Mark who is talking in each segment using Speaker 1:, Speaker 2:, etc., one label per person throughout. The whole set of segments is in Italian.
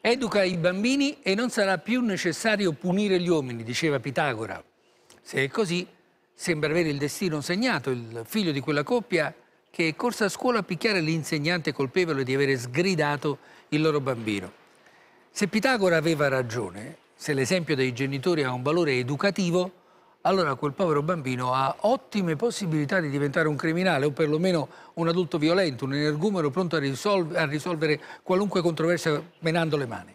Speaker 1: Educa i bambini e non sarà più necessario punire gli uomini, diceva Pitagora. Se è così, sembra avere il destino segnato. Il figlio di quella coppia che è corsa a scuola a picchiare l'insegnante colpevole di avere sgridato il loro bambino. Se Pitagora aveva ragione, se l'esempio dei genitori ha un valore educativo, allora quel povero bambino ha ottime possibilità di diventare un criminale o perlomeno un adulto violento, un energumeno pronto a, risolv a risolvere qualunque controversia menando le mani.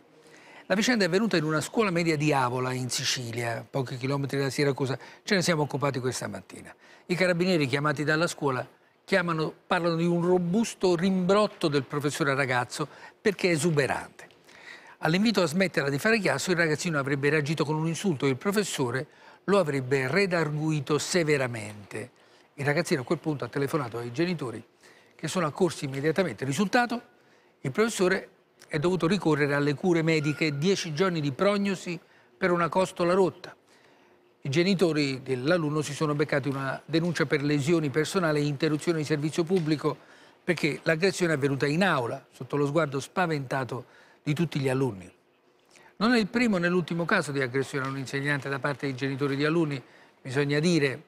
Speaker 1: La vicenda è avvenuta in una scuola media di Avola, in Sicilia, pochi chilometri da Siracusa. Ce ne siamo occupati questa mattina. I carabinieri chiamati dalla scuola chiamano, parlano di un robusto rimbrotto del professore ragazzo perché è esuberante. All'invito a smetterla di fare chiasso, il ragazzino avrebbe reagito con un insulto e il professore lo avrebbe redarguito severamente. Il ragazzino a quel punto ha telefonato ai genitori che sono accorsi immediatamente. Risultato? Il professore è dovuto ricorrere alle cure mediche, dieci giorni di prognosi per una costola rotta. I genitori dell'alunno si sono beccati una denuncia per lesioni personali e interruzione di servizio pubblico perché l'aggressione è avvenuta in aula, sotto lo sguardo spaventato di tutti gli alunni. Non è il primo né l'ultimo caso di aggressione a un insegnante da parte di genitori di alunni, bisogna dire,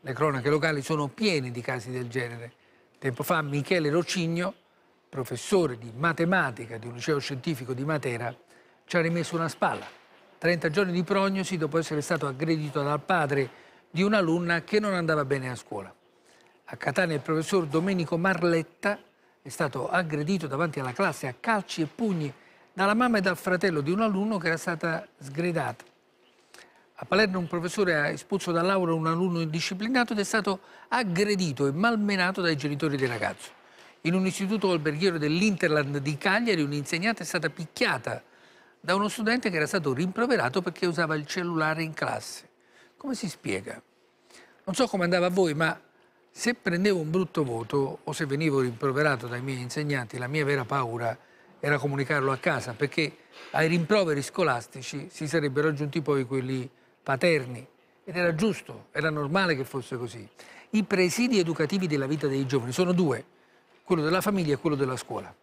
Speaker 1: le cronache locali sono piene di casi del genere. Tempo fa Michele Rocigno, professore di matematica di un liceo scientifico di Matera, ci ha rimesso una spalla. 30 giorni di prognosi dopo essere stato aggredito dal padre di un'alunna che non andava bene a scuola. A Catania il professor Domenico Marletta è stato aggredito davanti alla classe a calci e pugni dalla mamma e dal fratello di un alunno che era stata sgredata. A Palermo un professore ha espulso dall'aula un alunno indisciplinato ed è stato aggredito e malmenato dai genitori del ragazzo. In un istituto alberghiero dell'Interland di Cagliari un'insegnante è stata picchiata da uno studente che era stato rimproverato perché usava il cellulare in classe. Come si spiega? Non so come andava a voi, ma se prendevo un brutto voto o se venivo rimproverato dai miei insegnanti, la mia vera paura era era comunicarlo a casa, perché ai rimproveri scolastici si sarebbero aggiunti poi quelli paterni ed era giusto, era normale che fosse così. I presidi educativi della vita dei giovani sono due, quello della famiglia e quello della scuola.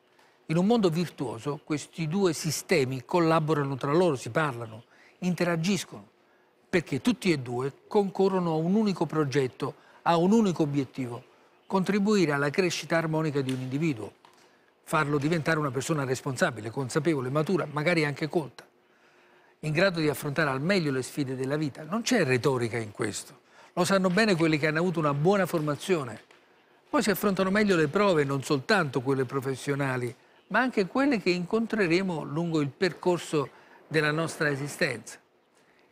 Speaker 1: In un mondo virtuoso questi due sistemi collaborano tra loro, si parlano, interagiscono, perché tutti e due concorrono a un unico progetto, a un unico obiettivo, contribuire alla crescita armonica di un individuo farlo diventare una persona responsabile, consapevole, matura, magari anche colta, in grado di affrontare al meglio le sfide della vita. Non c'è retorica in questo, lo sanno bene quelli che hanno avuto una buona formazione. Poi si affrontano meglio le prove, non soltanto quelle professionali, ma anche quelle che incontreremo lungo il percorso della nostra esistenza.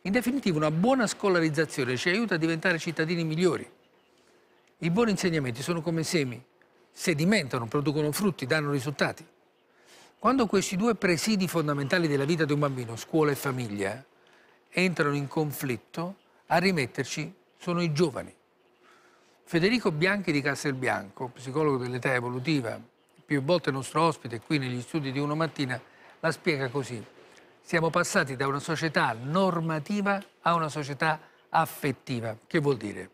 Speaker 1: In definitiva, una buona scolarizzazione ci aiuta a diventare cittadini migliori. I buoni insegnamenti sono come semi sedimentano, producono frutti, danno risultati. Quando questi due presidi fondamentali della vita di un bambino, scuola e famiglia, entrano in conflitto, a rimetterci sono i giovani. Federico Bianchi di Castelbianco, psicologo dell'età evolutiva, più volte nostro ospite qui negli studi di Uno Mattina, la spiega così. Siamo passati da una società normativa a una società affettiva. Che vuol dire?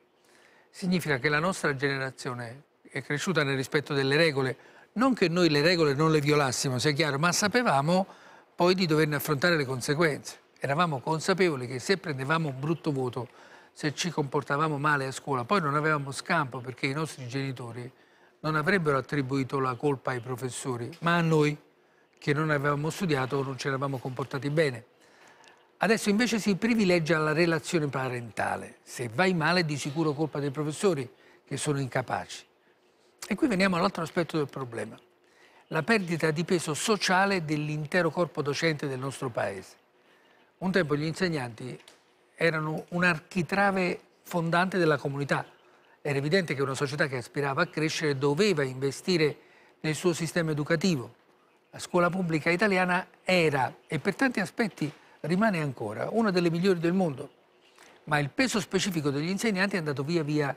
Speaker 1: Significa che la nostra generazione è cresciuta nel rispetto delle regole. Non che noi le regole non le violassimo, sia chiaro, ma sapevamo poi di doverne affrontare le conseguenze. Eravamo consapevoli che se prendevamo un brutto voto, se ci comportavamo male a scuola, poi non avevamo scampo perché i nostri genitori non avrebbero attribuito la colpa ai professori, ma a noi che non avevamo studiato o non ci eravamo comportati bene. Adesso invece si privilegia la relazione parentale. Se vai male è di sicuro colpa dei professori che sono incapaci. E qui veniamo all'altro aspetto del problema, la perdita di peso sociale dell'intero corpo docente del nostro paese. Un tempo gli insegnanti erano un architrave fondante della comunità. Era evidente che una società che aspirava a crescere doveva investire nel suo sistema educativo. La scuola pubblica italiana era, e per tanti aspetti rimane ancora, una delle migliori del mondo, ma il peso specifico degli insegnanti è andato via via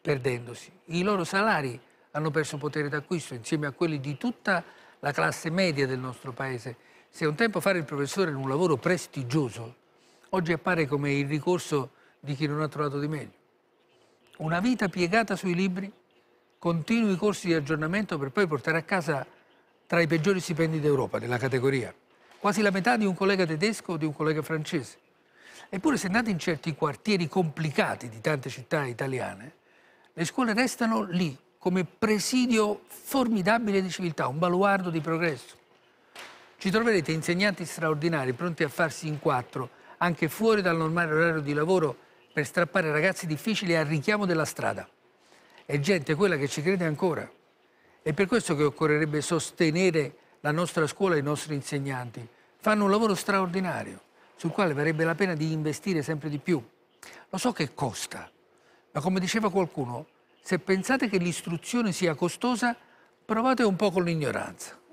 Speaker 1: perdendosi. I loro salari hanno perso potere d'acquisto insieme a quelli di tutta la classe media del nostro paese. Se un tempo fare il professore era un lavoro prestigioso, oggi appare come il ricorso di chi non ha trovato di meglio. Una vita piegata sui libri, continui corsi di aggiornamento per poi portare a casa tra i peggiori stipendi d'Europa, della categoria. Quasi la metà di un collega tedesco o di un collega francese. Eppure se andate in certi quartieri complicati di tante città italiane, le scuole restano lì, come presidio formidabile di civiltà, un baluardo di progresso. Ci troverete insegnanti straordinari pronti a farsi in quattro, anche fuori dal normale orario di lavoro, per strappare ragazzi difficili al richiamo della strada. È gente quella che ci crede ancora. È per questo che occorrerebbe sostenere la nostra scuola e i nostri insegnanti. Fanno un lavoro straordinario, sul quale varrebbe la pena di investire sempre di più. Lo so che costa, ma come diceva qualcuno, se pensate che l'istruzione sia costosa, provate un po' con l'ignoranza.